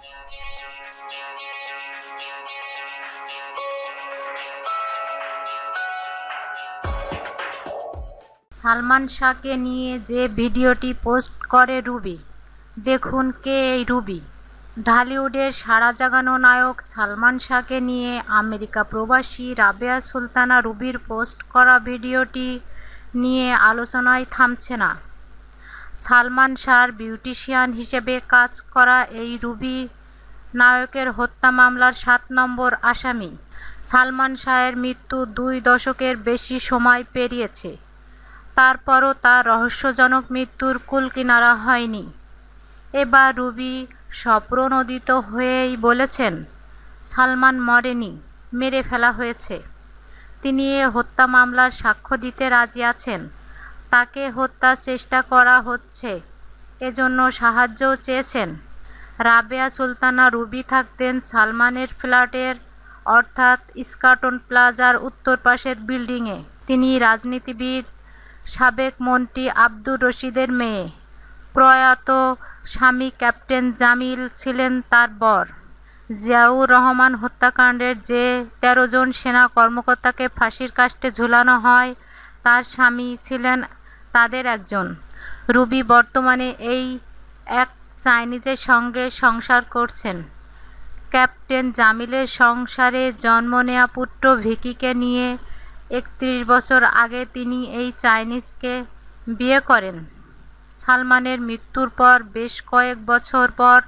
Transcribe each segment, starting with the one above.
সালমান শাহকে নিয়ে যে ভিডিওটি পোস্ট করে রুবি দেখুন কে এই রুবি ঢালিউডের সারা জাগানো নায়ক সালমান শাহকে নিয়ে আমেরিকা প্রবাসী রাবেয়া সুলতানা রুবির পোস্ট করা ভিডিওটি নিয়ে আলোচনায় থামছে না সালমান শাহর বিউটিশিয়ান হিসেবে কাজ করা এই রুবি নায়কের হত্যা মামলার সাত নম্বর আসামি সালমান শাহের মৃত্যু দুই দশকের বেশি সময় পেরিয়েছে তারপরও তার রহস্যজনক মৃত্যুর কুলকিনারা হয়নি এবার রুবি স্বপ্রণোদিত হয়েই বলেছেন সালমান মরেনি মেরে ফেলা হয়েছে তিনি এ হত্যা মামলার সাক্ষ্য দিতে রাজি আছেন তাকে হত্যার চেষ্টা করা হচ্ছে এজন্য সাহায্যও চেয়েছেন রাবেয়া সুলতানা রুবি থাকতেন সালমানের ফ্ল্যাটের অর্থাৎ স্কাটন প্লাজার উত্তর পাশের বিল্ডিংয়ে তিনি রাজনীতিবিদ সাবেক মন্ত্রী আব্দুর রশিদের মেয়ে প্রয়াত স্বামী ক্যাপ্টেন জামিল ছিলেন তার বর জিয়াউর রহমান হত্যাকাণ্ডের যে তেরো জন সেনা কর্মকর্তাকে ফাঁসির কাস্টে ঝুলানো হয় তার স্বামী ছিলেন তাদের একজন রুবি বর্তমানে এই এক চাইনিজের সঙ্গে সংসার করছেন ক্যাপ্টেন জামিলের সংসারে জন্ম নেয়া পুত্র ভিকিকে নিয়ে একত্রিশ বছর আগে তিনি এই চাইনিজকে বিয়ে করেন সালমানের মৃত্যুর পর বেশ কয়েক বছর পর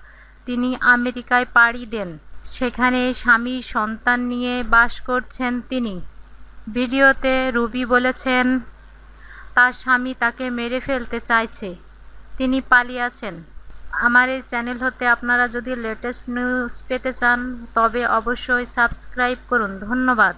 তিনি আমেরিকায় পাড়ি দেন সেখানে স্বামী সন্তান নিয়ে বাস করছেন তিনি ভিডিওতে রুবি বলেছেন তার স্বামী তাকে মেরে ফেলতে চাইছে তিনি পালিয়েছেন আমার এই চ্যানেল হতে আপনারা যদি লেটেস্ট নিউজ পেতে চান তবে অবশ্যই সাবস্ক্রাইব করুন ধন্যবাদ